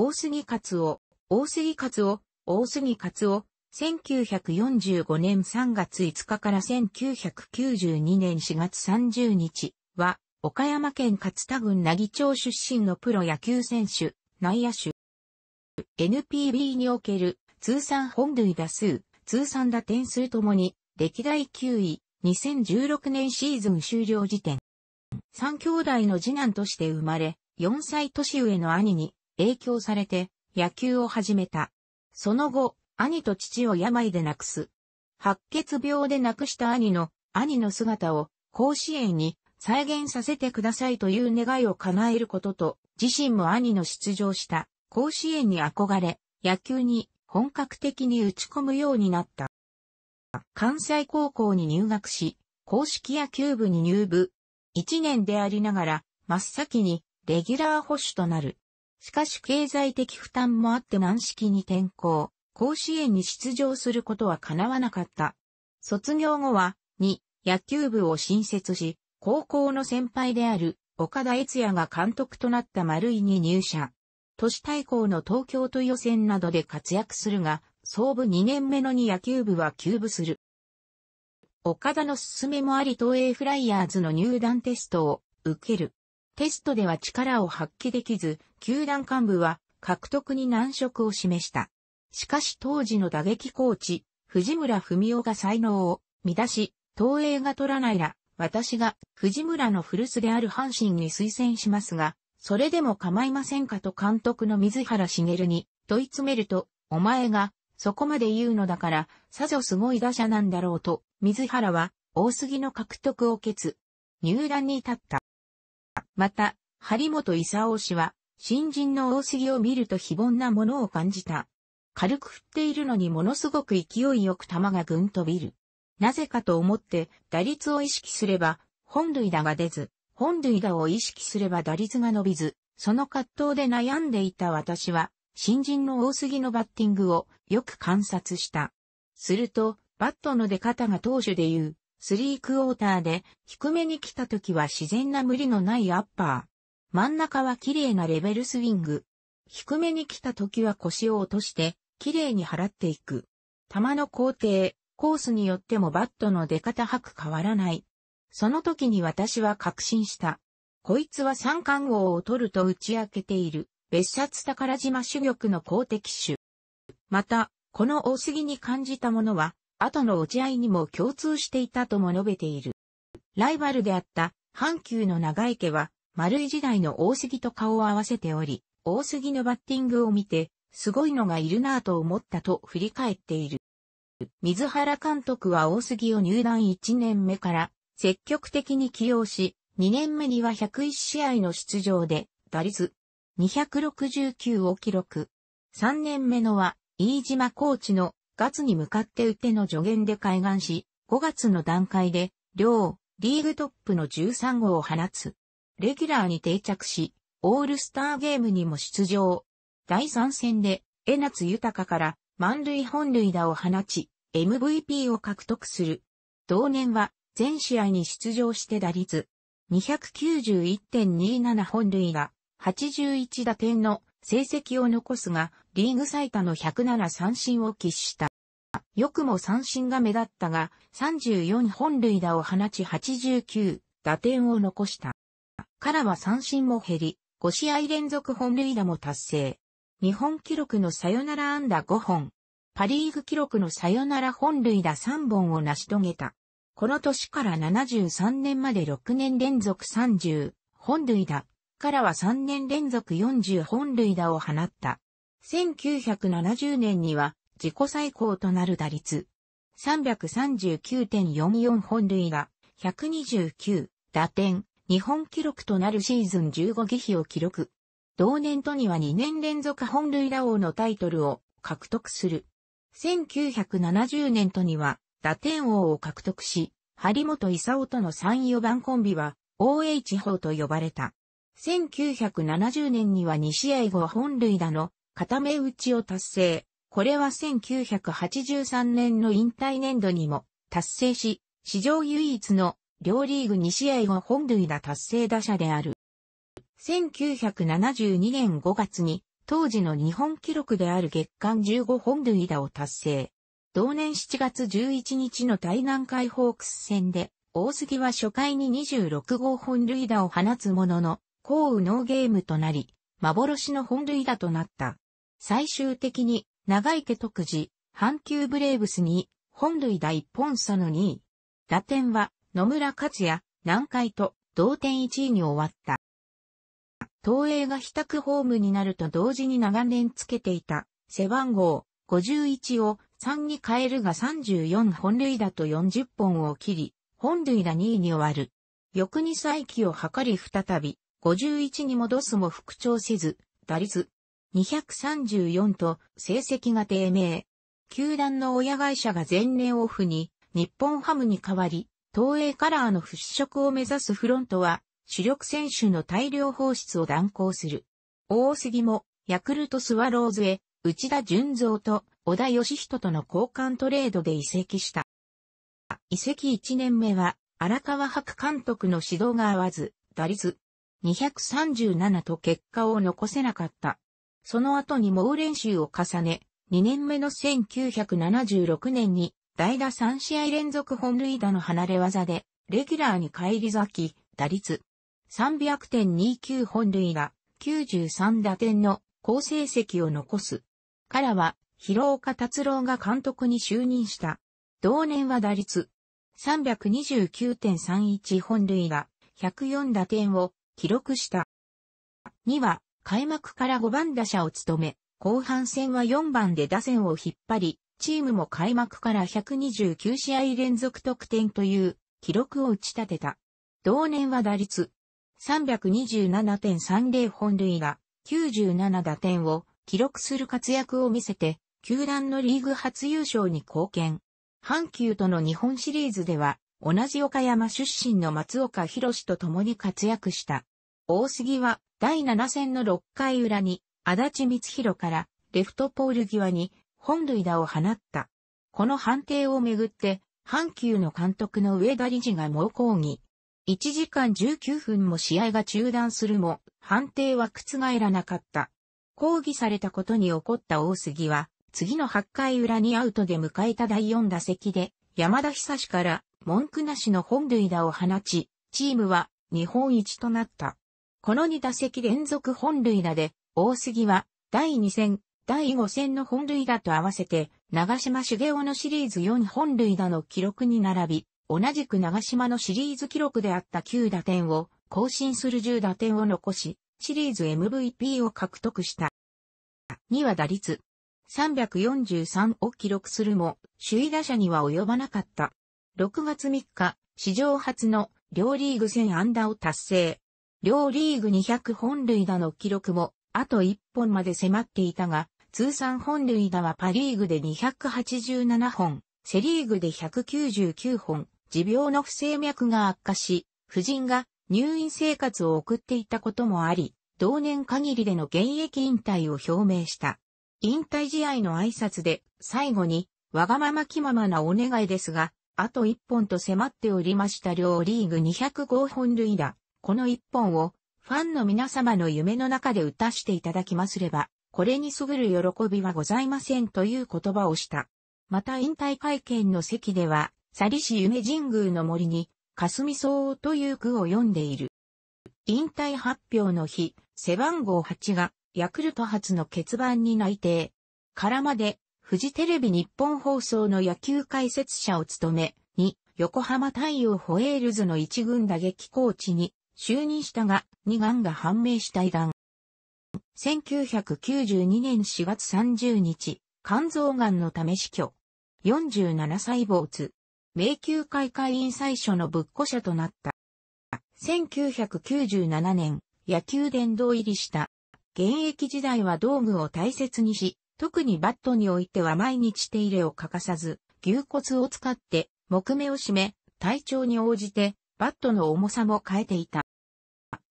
大杉勝夫、大杉勝夫、大杉勝夫、1945年3月5日から1992年4月30日は、岡山県勝田郡奈義町出身のプロ野球選手、内野手。NPB における通算本塁打数、通算打点数ともに、歴代9位、2016年シーズン終了時点。3兄弟の次男として生まれ、4歳年上の兄に、影響されて野球を始めた。その後、兄と父を病で亡くす。白血病で亡くした兄の、兄の姿を甲子園に再現させてくださいという願いを叶えることと、自身も兄の出場した甲子園に憧れ、野球に本格的に打ち込むようになった。関西高校に入学し、公式野球部に入部。1年でありながら、真っ先にレギュラー保守となる。しかし経済的負担もあって軟式に転校、甲子園に出場することは叶わなかった。卒業後は、2、野球部を新設し、高校の先輩である岡田悦也が監督となった丸井に入社。都市対抗の東京都予選などで活躍するが、総部2年目のに野球部は休部する。岡田の勧めもあり東映フライヤーズの入団テストを受ける。テストでは力を発揮できず、球団幹部は獲得に難色を示した。しかし当時の打撃コーチ、藤村文夫が才能を乱し、東映が取らないら、私が藤村の古巣である阪神に推薦しますが、それでも構いませんかと監督の水原茂に問い詰めると、お前がそこまで言うのだから、さぞすごい打者なんだろうと、水原は大杉の獲得を決、入団に至った。また、張本勲氏は、新人の大杉を見ると非凡なものを感じた。軽く振っているのにものすごく勢いよく球がぐんとびる。なぜかと思って打率を意識すれば本塁打が出ず、本塁打を意識すれば打率が伸びず、その葛藤で悩んでいた私は、新人の大杉のバッティングをよく観察した。すると、バットの出方が投手で言う、スリークォーターで低めに来た時は自然な無理のないアッパー。真ん中は綺麗なレベルスイング。低めに来た時は腰を落として綺麗に払っていく。球の工程、コースによってもバットの出方吐く変わらない。その時に私は確信した。こいつは三冠王を取ると打ち明けている、別冊宝島主玉の公的種。また、この大杉に感じたものは、後の落合にも共通していたとも述べている。ライバルであった阪急の長池は、丸井時代の大杉と顔を合わせており、大杉のバッティングを見て、すごいのがいるなぁと思ったと振り返っている。水原監督は大杉を入団1年目から積極的に起用し、2年目には101試合の出場で、打率269を記録。3年目のは、飯島コーチの月に向かって打ての助言で開眼し、5月の段階で、両、リーグトップの13号を放つ。レギュラーに定着し、オールスターゲームにも出場。第3戦で、江夏豊から満塁本塁打を放ち、MVP を獲得する。同年は、全試合に出場して打率、291.27本塁打、81打点の成績を残すが、リーグ最多の107三振を喫した。よくも三振が目立ったが、34本塁打を放ち89打点を残した。からは三振も減り、5試合連続本塁打も達成。日本記録のサヨナラ安打5本、パリーグ記録のサヨナラ本塁打3本を成し遂げた。この年から73年まで6年連続30本塁打、からは3年連続40本塁打を放った。1970年には自己最高となる打率。339.44本塁打、129、打点、日本記録となるシーズン15議比を記録。同年とには2年連続本塁打王のタイトルを獲得する。1970年とには打点王を獲得し、張本勲との3、4番コンビは OH 法と呼ばれた。1970年には2試合後本塁打の固め打ちを達成。これは1983年の引退年度にも達成し、史上唯一の両リーグ2試合後本塁打達成打者である。1972年5月に当時の日本記録である月間15本塁打を達成。同年7月11日の対南海ホークス戦で、大杉は初回に26号本塁打を放つものの、降雨ノーゲームとなり、幻の本塁打となった。最終的に、長池徳次、阪急ブレーブスに、本塁打一本差の2位。打点は、野村克也、南海と、同点1位に終わった。東映が比宅ホームになると同時に長年つけていた、背番号、51を3に変えるが34本塁打と40本を切り、本塁打2位に終わる。翌に再起を図り再び、51に戻すも復調せず、打率234と成績が低迷。球団の親会社が前年オフに日本ハムに代わり、東映カラーの払拭を目指すフロントは主力選手の大量放出を断行する。大杉もヤクルトスワローズへ内田純造と小田義人との交換トレードで移籍した。移籍1年目は荒川博監督の指導が合わず、打率237と結果を残せなかった。その後に猛練習を重ね、2年目の1976年に代打3試合連続本塁打の離れ技で、レギュラーに返り咲き、打率300.29本塁打、93打点の好成績を残す。からは、広岡達郎が監督に就任した。同年は打率329.31本塁打、104打点を記録した。2は、開幕から5番打者を務め、後半戦は4番で打線を引っ張り、チームも開幕から129試合連続得点という記録を打ち立てた。同年は打率327.30本塁が97打点を記録する活躍を見せて、球団のリーグ初優勝に貢献。阪急との日本シリーズでは、同じ岡山出身の松岡博と共に活躍した。大杉は第7戦の6回裏に足立光弘からレフトポール際に本塁打を放った。この判定をめぐって、阪急の監督の上田理事が猛抗議。1時間19分も試合が中断するも、判定は覆らなかった。抗議されたことに怒った大杉は、次の8回裏にアウトで迎えた第4打席で、山田久志から文句なしの本塁打を放ち、チームは日本一となった。この2打席連続本塁打で、大杉は第2戦、第5戦の本塁打と合わせて、長島茂雄のシリーズ4本塁打の記録に並び、同じく長島のシリーズ記録であった9打点を更新する10打点を残し、シリーズ MVP を獲得した。2は打率。343を記録するも、首位打者には及ばなかった。6月3日、史上初の両リーグ戦安打を達成。両リーグ200本塁打の記録も、あと1本まで迫っていたが、通算本塁打はパリーグで287本、セリーグで199本、持病の不整脈が悪化し、夫人が入院生活を送っていたこともあり、同年限りでの現役引退を表明した。引退試合の挨拶で、最後に、わがまま気ままなお願いですが、あと1本と迫っておりました両リーグ205本塁打、この一本をファンの皆様の夢の中で歌していただきますれば、これに優る喜びはございませんという言葉をした。また引退会見の席では、サリ市夢神宮の森に、霞草という句を読んでいる。引退発表の日、背番号8が、ヤクルト初の欠番に内定。からまで、フジテレビ日本放送の野球解説者を務め、に、横浜太陽ホエールズの一軍打撃コーチに、就任したが、二眼が判明した遺談。1992年4月30日、肝臓眼のため死去。47歳没。迷宮会会員最初の仏庫者となった。1997年、野球殿堂入りした。現役時代は道具を大切にし、特にバットにおいては毎日手入れを欠かさず、牛骨を使って木目を締め、体調に応じてバットの重さも変えていた。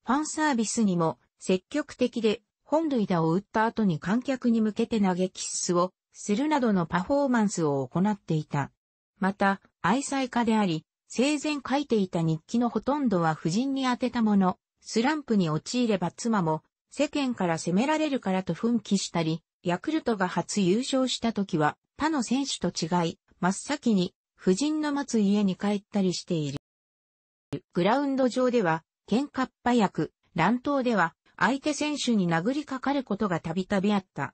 ファンサービスにも積極的で本塁打を打った後に観客に向けて投げキッスをするなどのパフォーマンスを行っていた。また、愛妻家であり、生前書いていた日記のほとんどは夫人に宛てたもの、スランプに陥れば妻も世間から責められるからと奮起したり、ヤクルトが初優勝した時は他の選手と違い、真っ先に夫人の待つ家に帰ったりしている。グラウンド上では喧嘩っぱ役、乱闘では、相手選手に殴りかかることがたびたびあった。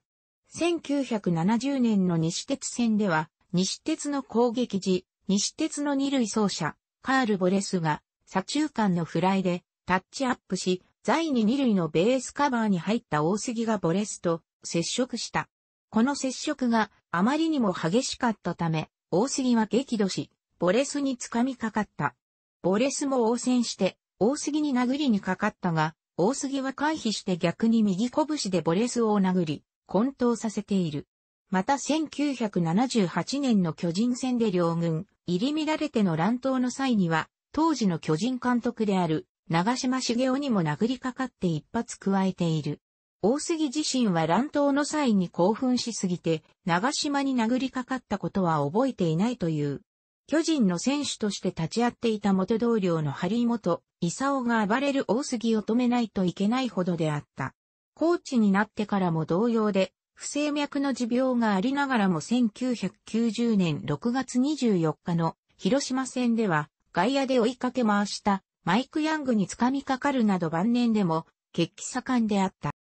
1970年の西鉄戦では、西鉄の攻撃時、西鉄の二塁走者、カール・ボレスが、左中間のフライで、タッチアップし、在に二塁のベースカバーに入った大杉がボレスと接触した。この接触があまりにも激しかったため、大杉は激怒し、ボレスにつかみかかった。ボレスも応戦して、大杉に殴りにかかったが、大杉は回避して逆に右拳でボレスを殴り、混沌させている。また1978年の巨人戦で両軍、入り乱れての乱闘の際には、当時の巨人監督である、長島茂雄にも殴りかかって一発加えている。大杉自身は乱闘の際に興奮しすぎて、長島に殴りかかったことは覚えていないという。巨人の選手として立ち会っていた元同僚のハリー元、イサオが暴れる大杉を止めないといけないほどであった。コーチになってからも同様で、不整脈の持病がありながらも1990年6月24日の広島戦では外野で追いかけ回したマイク・ヤングに掴みかかるなど晩年でも決起盛んであった。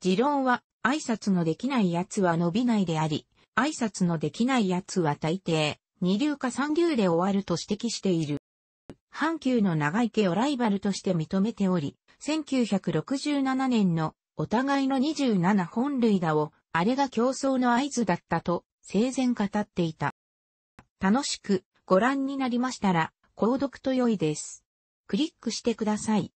持論は挨拶のできない奴は伸びないであり、挨拶のできない奴は大抵二流か三流で終わると指摘している。阪急の長池をライバルとして認めており、1967年のお互いの27本塁打を、あれが競争の合図だったと、生前語っていた。楽しくご覧になりましたら、購読と良いです。クリックしてください。